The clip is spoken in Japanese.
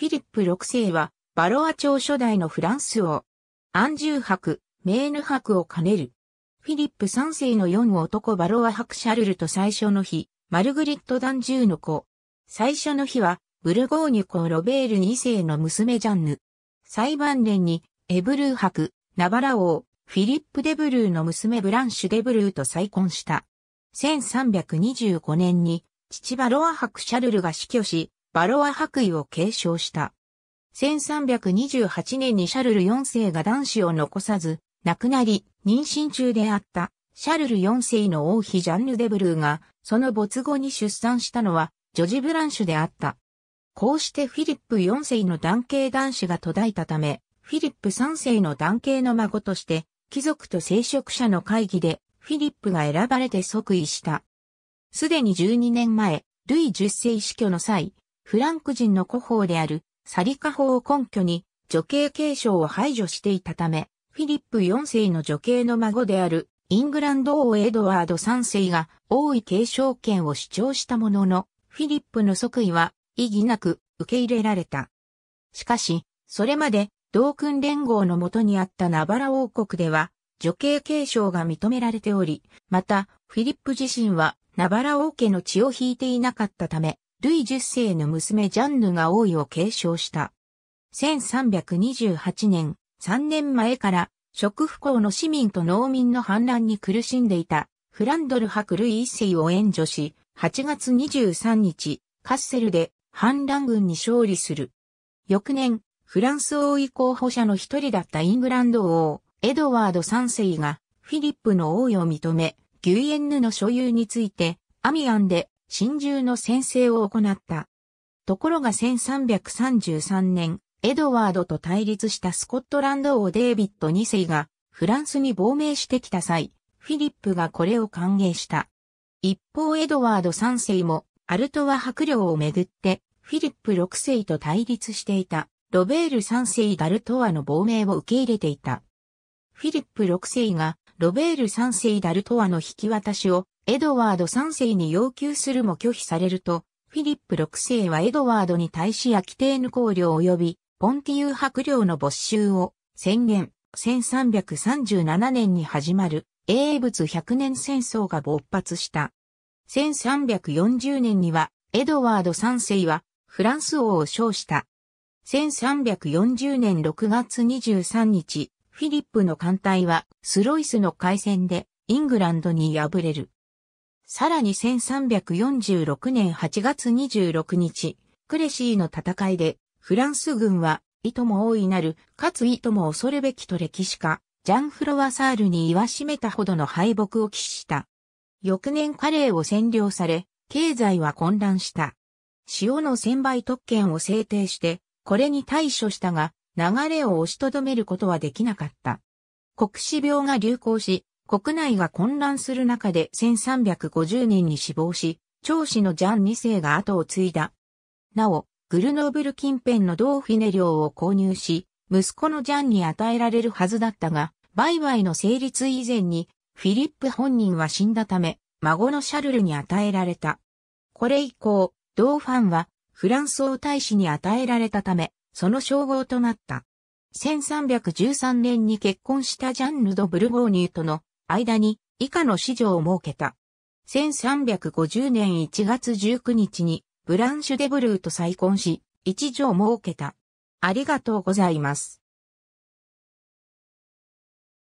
フィリップ6世は、バロア朝初代のフランス王。アンジュー伯、メーヌ博を兼ねる。フィリップ3世の4男バロア博シャルルと最初の日、マルグリット・ダンジューの子。最初の日は、ブルゴーニュ公ロベール2世の娘ジャンヌ。裁判年に、エブルー博、ナバラ王、フィリップ・デブルーの娘ブランシュ・デブルーと再婚した。1325年に、父バロア博シャルルが死去し、バロア白衣を継承した。1328年にシャルル4世が男子を残さず、亡くなり、妊娠中であった、シャルル4世の王妃ジャンヌ・デブルーが、その没後に出産したのは、ジョジ・ブランシュであった。こうしてフィリップ4世の男系男子が途絶えたため、フィリップ3世の男系の孫として、貴族と聖職者の会議で、フィリップが選ばれて即位した。すでに12年前、ルイ10世死去の際、フランク人の古法であるサリカ法を根拠に女系継承を排除していたため、フィリップ4世の女系の孫であるイングランド王エドワード3世が王位継承権を主張したものの、フィリップの即位は意義なく受け入れられた。しかし、それまで同訓連合のもとにあったナバラ王国では、女系継承が認められており、また、フィリップ自身は、ナバラ王家の血を引いていなかったため、ルイ10世の娘ジャンヌが王位を継承した。1328年、3年前から食不幸の市民と農民の反乱に苦しんでいたフランドル博ルイ1世を援助し、8月23日、カッセルで反乱軍に勝利する。翌年、フランス王位候補者の一人だったイングランド王、エドワード3世がフィリップの王位を認め、ギュイエンヌの所有について、アミアンで真珠の先制を行った。ところが1333年、エドワードと対立したスコットランド王デイビッド2世がフランスに亡命してきた際、フィリップがこれを歓迎した。一方エドワード3世もアルトワ伯領をめぐってフィリップ6世と対立していたロベール3世ダルトワの亡命を受け入れていた。フィリップ6世がロベール3世ダルトアの引き渡しをエドワード3世に要求するも拒否されると、フィリップ6世はエドワードに対しアキテーヌ公領及びポンティウ伯領の没収を宣言。1337年に始まる英仏100年戦争が勃発した。1340年にはエドワード3世はフランス王を称した。1340年6月23日、フィリップの艦隊はスロイスの海戦でイングランドに敗れる。さらに1346年8月26日、クレシーの戦いでフランス軍はいとも大いなる、かついとも恐るべきと歴史家、ジャンフロワサールに言わしめたほどの敗北を喫した。翌年カレーを占領され、経済は混乱した。塩の専売特権を制定して、これに対処したが、流れを押しとどめることはできなかった。国死病が流行し、国内が混乱する中で1350人に死亡し、長子のジャン2世が後を継いだ。なお、グルノーブル近辺のドーフィネ領を購入し、息子のジャンに与えられるはずだったが、売買の成立以前に、フィリップ本人は死んだため、孫のシャルルに与えられた。これ以降、ドーファンは、フランス王大使に与えられたため、その称号となった。1313年に結婚したジャンヌ・ド・ブルゴーニュとの間に以下の子女を設けた。1350年1月19日にブランシュ・デ・ブルーと再婚し、一女を設けた。ありがとうございます。